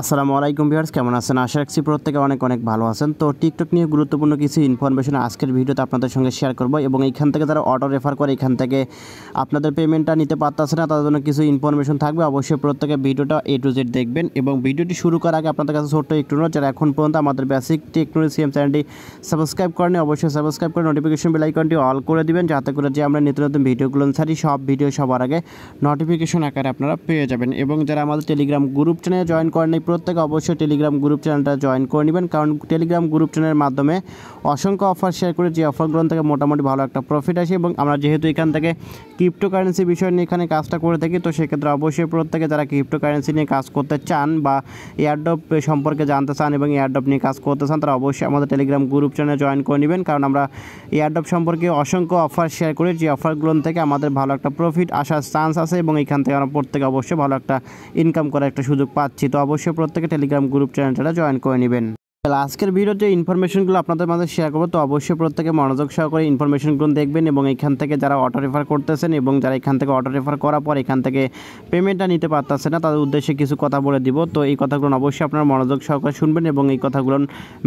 আসসালামু আলাইকুম ভিউয়ার্স কেমন আছেন আশা রাখছি প্রত্যেকে অনেক অনেক ভালো আছেন তো টিকটক নিয়ে গুরুত্বপূর্ণ কিছু ইনফরমেশন আজকের ভিডিওতে আপনাদের সঙ্গে শেয়ার করব এবং এখান থেকে যারা অটো রেফার করে এখান থেকে আপনাদের পেমেন্টটা নিতে পারতেছে না তাদের জন্য কিছু ইনফরমেশন থাকবে অবশ্যই প্রত্যেকে ভিডিওটা এ টু জেড দেখবেন এবং ভিডিওটি শুরু করার আগে আপনাদের কাছে ছোট্ট একটু নোট যারা এখন পর্যন্ত আমাদের বেসিক টেকনোলজি সিএম চ্যানেলটি সাবস্ক্রাইব করেন অবশ্যই সাবস্ক্রাইব করে নোটিফিকেশন বেল আইকনটি অল করে দিবেন যাতে করে যে আমরা নিত্য নতুন ভিডিওগুলো ছাড়ি সব ভিডিও সবার আগে নোটিফিকেশন আকারে আপনারা পেয়ে যাবেন এবং যারা আমাদের টেলিগ্রাম গ্রুপ চ্যানেলে জয়েন করেন প্রত্যেকে অবশ্যই টেলিগ্রাম গ্রুপ চ্যানেলটা জয়েন করে নেবেন কারণ টেলিগ্রাম গ্রুপ চ্যানেলের মাধ্যমে অসংখ্য অফার শেয়ার করে যে অফারগুলো থেকে মোটামুটি ভালো একটা প্রফিট আসে এবং আমরা যেহেতু এখান থেকে ক্রিপ্টোকারেন্সি বিষয় নিয়ে এখানে কাজটা করে থাকি তো সেক্ষেত্রে অবশ্যই প্রত্যেকে যারা ক্রিপ্টোকারেন্সি নিয়ে কাজ করতে চান বা এয়ারডপ সম্পর্কে জানতে চান এবং এয়ারডপ নিয়ে কাজ করতে চান তারা অবশ্যই আমাদের টেলিগ্রাম গ্রুপ চ্যানেলে জয়েন করে নেবেন কারণ আমরা এয়ারডপ সম্পর্কে অসংখ্য অফার শেয়ার করি যে অফারগুলো থেকে আমাদের ভালো একটা প্রফিট আসার চান্স আছে এবং এখান থেকে আমরা প্রত্যেকে অবশ্যই ভালো একটা ইনকাম করার একটা সুযোগ পাচ্ছি তো অবশ্যই প্রত্যেকে টেলিগ্রাম গ্রুপ চ্যানেলটা জয়েন করে নেবেন আজকের ভিডিওতে ইনফরমেশনগুলো আপনাদের মাঝে শেয়ার করবো তো অবশ্যই প্রত্যেকে মনোযোগ সহকারে ইনফরমেশনগুলো দেখবেন এবং এখান থেকে যারা অটো রেফার করতেছেন এবং যারা এখান থেকে অটো রেফার করার পর এখান থেকে পেমেন্টটা নিতে পারতেছে না তাদের উদ্দেশ্যে কিছু কথা বলে দিব তো এই কথাগুলো অবশ্যই আপনারা মনোযোগ সহকারে শুনবেন এবং এই কথাগুলো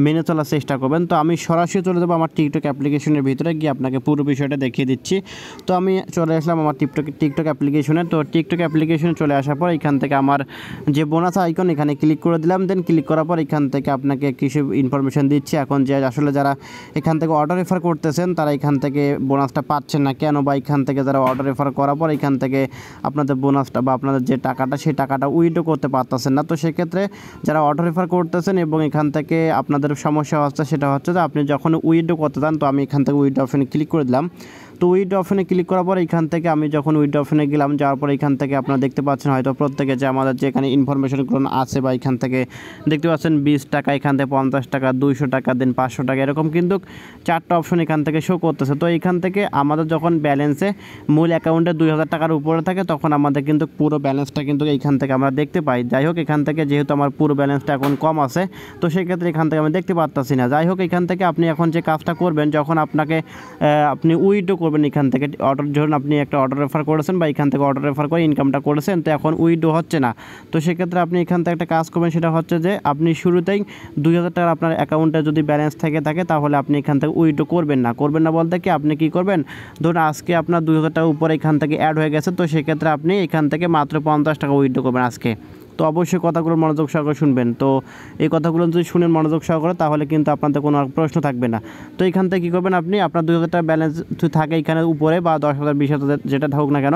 মেনে চলার চেষ্টা করবেন তো আমি সরাসরি চলে যাবো আমার টিকটক অ্যাপ্লিকেশনের ভিতরে গিয়ে আপনাকে পুরো বিষয়টা দেখিয়ে দিচ্ছি তো আমি চলে আসলাম আমার টিকটক টিকটক অ্যাপ্লিকেশনে তো টিকটক অ্যাপ্লিকেশনে চলে আসার পর এখান থেকে আমার যে বোনাস আইকন এখানে ক্লিক করে দিলাম দেন ক্লিক করার পর এখান থেকে আপনাকে কি কিছু ইনফরমেশান দিচ্ছি এখন যে আসলে যারা এখান থেকে অর্ডার রেফার করতেছেন তারা এখান থেকে বোনাসটা পাচ্ছেন না কেন বা এখান থেকে যারা অর্ডার রেফার করার পর এখান থেকে আপনাদের বোনাসটা বা আপনাদের যে টাকাটা সেই টাকাটা উইডো করতে পারতেছেন না তো সেক্ষেত্রে যারা অর্ডার রেফার করতেছেন এবং এখান থেকে আপনাদের সমস্যা হচ্ছে সেটা হচ্ছে যে আপনি যখন উইডো করতে চান তো আমি এখান থেকে উইডো অপশানে ক্লিক করে দিলাম তো উইড অপশনে ক্লিক করার পর এখান থেকে আমি যখন উইড অপশনে গেলাম যাওয়ার পর এখান থেকে আপনারা দেখতে পাচ্ছেন হয়তো প্রত্যেকে যে আমাদের যে এখানে ইনফরমেশনগুলো আছে বা এখান থেকে দেখতে পাচ্ছেন বিশ টাকা এখান থেকে পঞ্চাশ টাকা দুইশো টাকা দিন পাঁচশো টাকা এরকম কিন্তু চারটা অপশন এখান থেকে শো করতেছে তো এখান থেকে আমাদের যখন ব্যালেন্সে মূল অ্যাকাউন্টে দুই হাজার টাকার উপরে থাকে তখন আমাদের কিন্তু পুরো ব্যালেন্সটা কিন্তু এইখান থেকে আমরা দেখতে পাই যাই হোক এখান থেকে যেহেতু আমার পুরো ব্যালেন্সটা এখন কম আছে তো সেক্ষেত্রে এখান থেকে আমি দেখতে পারতাছি না যাই হোক এখান থেকে আপনি এখন যে কাজটা করবেন যখন আপনাকে আপনি উইডো করবেন এখান থেকে অর্ডার ধরুন আপনি একটা অর্ডার রেফার করেছেন বা এখান থেকে অর্ডার রেফার করে ইনকামটা করেছেন তো এখন উইডো হচ্ছে না তো সেক্ষেত্রে আপনি এখান থেকে একটা কাজ করবেন সেটা হচ্ছে যে আপনি শুরুতেই দুই হাজার টাকার আপনার অ্যাকাউন্টে যদি ব্যালেন্স থেকে থাকে তাহলে আপনি এখান থেকে উইডো করবেন না করবেন না বলতে কি আপনি কি করবেন ধরুন আজকে আপনার দুই হাজার টাকা উপরে এখান থেকে অ্যাড হয়ে গেছে তো সেক্ষেত্রে আপনি এখান থেকে মাত্র পঞ্চাশ টাকা উইডো করবেন আজকে তো অবশ্যই কথাগুলো মনোযোগ সহকারে শুনবেন তো এই কথাগুলো যদি শুনেন মনোযোগ সহকারে তাহলে কিন্তু আপনাদের কোনো প্রশ্ন থাকবে না তো এখান থেকে কী করবেন আপনি আপনার দুই হাজার টাকা ব্যালেন্স থাকে এখানে উপরে বা দশ হাজার বিশ হাজার যেটা থাকুক না কেন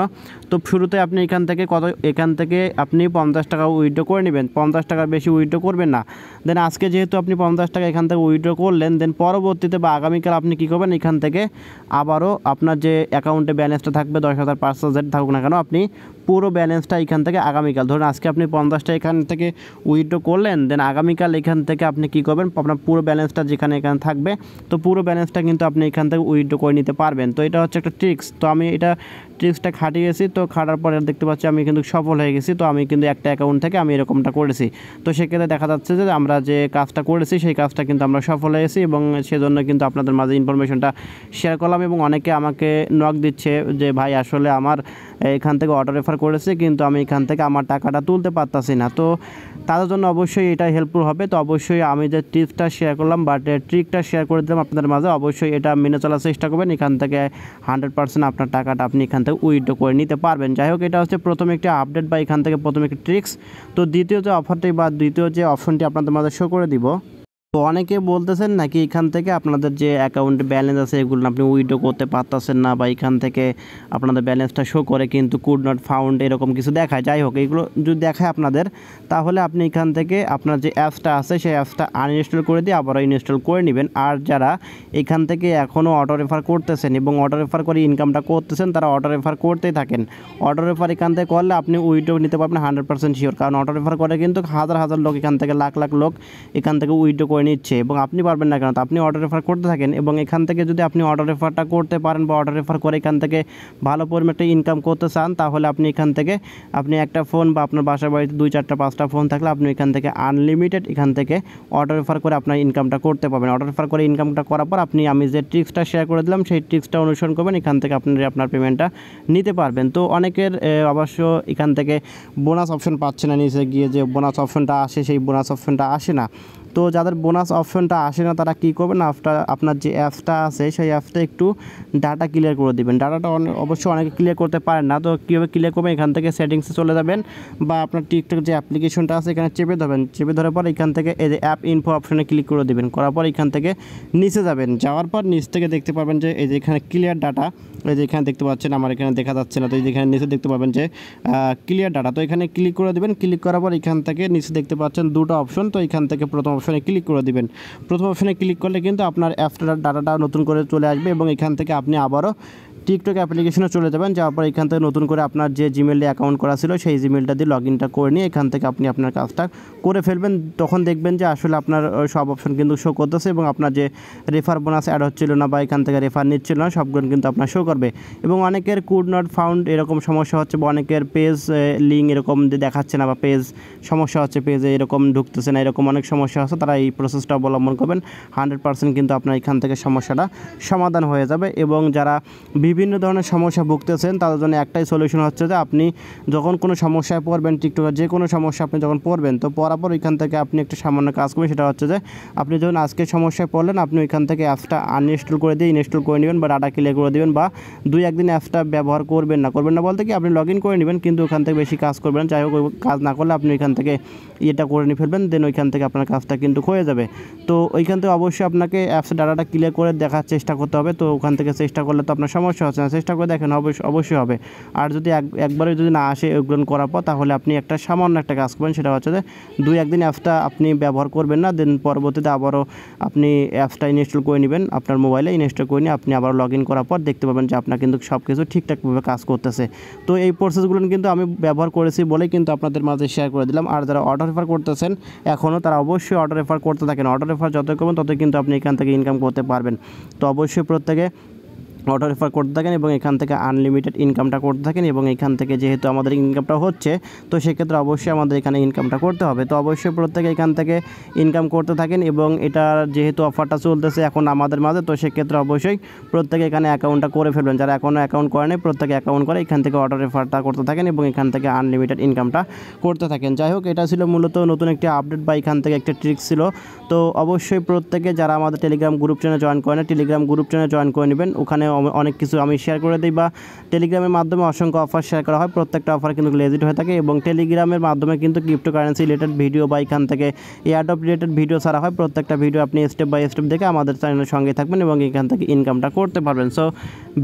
তো শুরুতে আপনি এখান থেকে কত এখান থেকে আপনি পঞ্চাশ টাকা উইড্রো করে নেবেন পঞ্চাশ টাকার বেশি উইড্রো করবেন না দেন আজকে যেহেতু আপনি পঞ্চাশ টাকা এখান থেকে উইড্রো করলেন দেন পরবর্তীতে বা আগামীকাল আপনি কী করবেন এখান থেকে আবারও আপনার যে অ্যাকাউন্টে ব্যালেন্সটা থাকবে দশ হাজার পাঁচ হাজার থাকুক না কেন আপনি পুরো ব্যালেন্সটা এখান থেকে আগামীকাল ধরুন আজকে আপনি পঞ্চাশ পঞ্চাশটা এখান থেকে উইড্রো করলেন দেন আগামীকাল এখান থেকে আপনি কি করবেন আপনার পুরো ব্যালেন্সটা যেখানে এখানে থাকবে তো পুরো ব্যালেন্সটা কিন্তু আপনি এখান থেকে উইড্রো করে নিতে পারবেন তো এটা হচ্ছে একটা ট্রিক্স তো আমি এটা ট্রিক্সটা খাটিয়েছি তো খাটার পরে দেখতে পাচ্ছি আমি কিন্তু সফল হয়ে গেছি তো আমি কিন্তু একটা অ্যাকাউন্ট থেকে আমি এরকমটা করেছি তো সেক্ষেত্রে দেখা যাচ্ছে যে আমরা যে কাজটা করেছি সেই কাজটা কিন্তু আমরা সফল হয়েছি এবং সেজন্য কিন্তু আপনাদের মাঝে ইনফরমেশনটা শেয়ার করলাম এবং অনেকে আমাকে নক দিচ্ছে যে ভাই আসলে আমার এখান থেকে অটো রেফার করেছে কিন্তু আমি এখান থেকে আমার টাকাটা তুলতে পারতাম আছে না তো তাদের জন্য অবশ্যই এটা হেল্পফুল হবে তো অবশ্যই আমি যে টিপসটা শেয়ার করলাম বা ট্রিকটা শেয়ার করে দিলাম আপনাদের মাঝে অবশ্যই এটা মেনে চলার চেষ্টা করবেন এখান থেকে হান্ড্রেড পার্সেন্ট আপনার টাকাটা আপনি এখান থেকে উইথড্র করে নিতে পারবেন যাই হোক এটা হচ্ছে প্রথম একটি আপডেট বা এখান থেকে প্রথম একটি ট্রিক্স তো দ্বিতীয় যে অফারটি বা দ্বিতীয় যে অপশনটি আপনাদের মাঝে শো করে দিব তো অনেকে বলতেছেন নাকি এখান থেকে আপনাদের যে অ্যাকাউন্টে ব্যালেন্স আছে এগুলো আপনি উইডো করতে পারতেছেন না বা এখান থেকে আপনাদের ব্যালেন্সটা শো করে কিন্তু কুড নট ফাউন্ড এরকম কিছু দেখায় যাই হোক এগুলো যদি দেখায় আপনাদের তাহলে আপনি এখান থেকে আপনার যে অ্যাপসটা আছে সেই অ্যাপসটা আনইনস্টল করে দিয়ে আবারও ইনস্টল করে নেবেন আর যারা এখান থেকে এখনও অটো রেফার করতেছেন এবং অটো রেফার করে ইনকামটা করতেছেন তারা অটো রেফার করতেই থাকেন অটো রেফার এখান থেকে করলে আপনি উইডো নিতে পারবেন হান্ড্রেড পার্সেন্ট শিওর কারণ অটো রেফার করে কিন্তু হাজার হাজার লোক এখান থেকে লাখ লাখ লোক এখান থেকে উইডো করে নিচ্ছে এবং আপনি পারবেন না কেন তো আপনি অর্ডার রেফার করতে থাকেন এবং এখান থেকে যদি আপনি অর্ডার রেফারটা করতে পারেন বা অর্ডার রেফার করে এখান থেকে ভালো পরিমাণে ইনকাম করতে চান তাহলে আপনি এখান থেকে আপনি একটা ফোন বা আপনার বাসার বাড়িতে দুই চারটা পাঁচটা ফোন থাকলে আপনি এখান থেকে আনলিমিটেড এখান থেকে অর্ডার রেফার করে আপনার ইনকামটা করতে পারবেন অর্ডার রেফার করে ইনকামটা করার পর আপনি আমি যে ট্রিক্সটা শেয়ার করে দিলাম সেই ট্রিক্সটা অনুসরণ করবেন এখান থেকে আপনি আপনার পেমেন্টটা নিতে পারবেন তো অনেকের অবশ্য এখান থেকে বোনাস অপশন পাচ্ছে না নিচে গিয়ে যে বোনাস অপশনটা আসে সেই বোনাস অপশনটা আসে না তো যাদের বোনাস বোনাস অপশনটা আসে না তারা কি করবেন আফটার আপনার যে অ্যাপসটা আছে সেই অ্যাপসটা একটু ডাটা ক্লিয়ার করে দেবেন ডাটাটা অবশ্যই অনেকে ক্লিয়ার করতে পারেন না তো কীভাবে ক্লিয়ার করবেন এখান থেকে সেটিংসে চলে যাবেন বা আপনার টিকটক যে অ্যাপ্লিকেশনটা আছে এখানে চেপে ধরবেন চেপে ধরার পর এখান থেকে এই যে অ্যাপ ইনফো অপশনে ক্লিক করে দেবেন করার পর এখান থেকে নিচে যাবেন যাওয়ার পর নিচ থেকে দেখতে পাবেন যে এই যে এখানে ক্লিয়ার ডাটা এই যে এখানে দেখতে পাচ্ছেন আমার এখানে দেখা যাচ্ছে না তো এই যে এখানে নিচে দেখতে পাবেন যে ক্লিয়ার ডাটা তো এখানে ক্লিক করে দেবেন ক্লিক করার পর এখান থেকে নিচে দেখতে পাচ্ছেন দুটো অপশন তো এখান থেকে প্রথম অপশনে ক্লিক করে দেবেন প্রথম অপশানে ক্লিক করলে কিন্তু আপনার অ্যাপটা ডাটাটা নতুন করে চলে আসবে এবং এখান থেকে আপনি আবারও টিকটক অ্যাপ্লিকেশনে চলে যাবেন যাওয়ার পর এখান থেকে নতুন করে আপনার যে জিমেলে অ্যাকাউন্ট করা ছিল সেই জিমেলটা দিয়ে লগ ইনটা করে নিয়ে এখান থেকে আপনি আপনার কাজটা করে ফেলবেন তখন দেখবেন যে আসলে আপনার সব অপশন কিন্তু শো করতেছে এবং আপনার যে রেফার বোনাস অ্যাড হচ্ছিল না বা এখান থেকে রেফার নিচ্ছিল না সবগুলো কিন্তু আপনার শো করবে এবং অনেকের কুড নট ফাউন্ড এরকম সমস্যা হচ্ছে বা অনেকের পেজ লিঙ্ক এরকম যে দেখাচ্ছে না বা পেজ সমস্যা হচ্ছে পেজে এরকম ঢুকতেছে না এরকম অনেক সমস্যা হচ্ছে তারা এই প্রসেসটা অবলম্বন করবেন হান্ড্রেড পার্সেন্ট কিন্তু আপনার এখান থেকে সমস্যাটা সমাধান হয়ে যাবে এবং যারা বিভিন্ন ধরনের সমস্যা ভুগতেছেন তাদের জন্য একটাই সলিউশন হচ্ছে যে আপনি যখন কোনো সমস্যায় পড়বেন টিকটকের যে কোনো সমস্যা আপনি যখন পড়বেন তো পড়ার পর ওইখান থেকে আপনি একটা সামান্য কাজ করবেন সেটা হচ্ছে যে আপনি যখন আজকে সমস্যায় পড়লেন আপনি ওইখান থেকে অ্যাপসটা আনইনস্টল করে দিয়ে ইনস্টল করে নেবেন বা ডাটা ক্লিয়ার করে দেবেন বা দুই একদিন অ্যাপসটা ব্যবহার করবেন না করবেন না বলতে কি আপনি লগ ইন করে নেবেন কিন্তু ওখান থেকে বেশি কাজ করবেন যাই হোক কাজ না করলে আপনি ওইখান থেকে ইয়েটা করে নিয়ে ফেলবেন দেন ওইখান থেকে আপনার কাজটা কিন্তু হয়ে যাবে তো ওইখান থেকে অবশ্যই আপনাকে অ্যাপস ডাটাটা ক্লিয়ার করে দেখার চেষ্টা করতে হবে তো ওখান থেকে চেষ্টা করলে তো আপনার সমস্যা হচ্ছে চেষ্টা করে দেখেন অবশ্যই অবশ্যই হবে আর যদি একবারে যদি না আসে গ্রহণ করার পর তাহলে আপনি একটা সামান্য একটা কাজ করবেন সেটা হচ্ছে যে দুই একদিন অ্যাপসটা আপনি ব্যবহার করবেন না দেন পরবর্তীতে আবারও আপনি অ্যাপসটা ইনস্টল করে নেবেন আপনার মোবাইলে ইনস্টল করে নিয়ে আপনি আবার লগ ইন করার পর দেখতে পাবেন যে আপনার কিন্তু সব কিছু ঠিকঠাকভাবে কাজ করতেছে তো এই প্রসেসগুলো কিন্তু আমি ব্যবহার করেছি বলেই কিন্তু আপনাদের মাঝে শেয়ার করে দিলাম আর যারা অর্ডার রেফার করতেছেন এখনও তারা অবশ্যই অর্ডার রেফার করতে থাকেন অর্ডার রেফার যত করবেন তত কিন্তু আপনি এখান থেকে ইনকাম করতে পারবেন তো অবশ্যই প্রত্যেকে অটো রেফার করতে থাকেন এবং এখান থেকে আনলিমিটেড ইনকামটা করতে থাকেন এবং এখান থেকে যেহেতু আমাদের ইনকামটা হচ্ছে তো সেক্ষেত্রে অবশ্যই আমাদের এখানে ইনকামটা করতে হবে তো অবশ্যই প্রত্যেকে এখান থেকে ইনকাম করতে থাকেন এবং এটার যেহেতু অফারটা চলতেছে এখন আমাদের মাঝে তো সেক্ষেত্রে অবশ্যই প্রত্যেকে এখানে অ্যাকাউন্টটা করে ফেলবেন যারা এখনও অ্যাকাউন্ট করে নেই প্রত্যেকে অ্যাকাউন্ট করে এখান থেকে অটো রেফারটা করতে থাকেন এবং এখান থেকে আনলিমিটেড ইনকামটা করতে থাকেন যাই হোক এটা ছিল মূলত নতুন একটি আপডেট বা এখান থেকে একটা ট্রিক্স ছিল তো অবশ্যই প্রত্যেকে যারা আমাদের টেলিগ্রাম গ্রুপ চ্যানেল জয়েন করে না টেলিগ্রাম গ্রুপ চ্যানেল জয়েন করে নেবেন ওখানে অনেক কিছু আমি শেয়ার করে দিই বা টেলিগ্রামের মাধ্যমে অসংখ্য অফার শেয়ার করা হয় প্রত্যেকটা অফার কিন্তু লেজিট হয়ে থাকে এবং টেলিগ্রামের মাধ্যমে কিন্তু ক্রিপ্টো কারেন্সি রিলেটেড ভিডিও বা এখান থেকে এয়ারডপ রিলেটেড ভিডিও ছাড়া হয় প্রত্যেকটা ভিডিও আপনি স্টেপ বাই স্টেপ দেখে আমাদের চ্যানেলের সঙ্গে থাকবেন এবং এখান থেকে ইনকামটা করতে পারবেন সো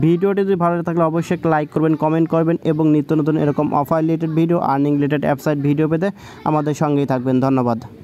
ভিডিওটি যদি ভালো থাকলে অবশ্যই একটা লাইক করবেন কমেন্ট করবেন এবং নিত্য নতুন এরকম offer related video earning related app site video পেতে আমাদের সঙ্গেই থাকবেন ধন্যবাদ